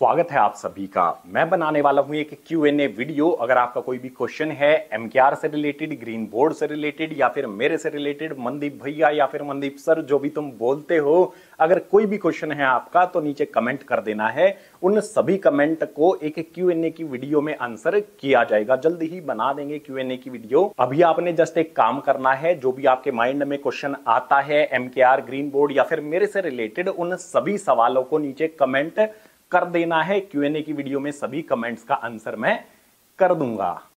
स्वागत है आप सभी का मैं बनाने वाला हूं एक क्यू एन ए वीडियो अगर आपका कोई भी क्वेश्चन है एम के आर से रिलेटेड ग्रीन बोर्ड से रिलेटेड या फिर मेरे से रिलेटेड मनदीप भैया या फिर मनदीप सर जो भी तुम बोलते हो अगर कोई भी क्वेश्चन है आपका तो नीचे कमेंट कर देना है उन सभी कमेंट को एक क्यू एन ए की वीडियो में आंसर किया जाएगा जल्द ही बना देंगे क्यू एन ए की वीडियो अभी आपने जस्ट एक काम करना है जो भी आपके माइंड में क्वेश्चन आता है M K are green board या फिर मेरे से रिलेटेड उन सभी सवालों को नीचे कमेंट कर देना है क्यू एन ए की वीडियो में सभी कमेंट्स का आंसर मैं कर दूंगा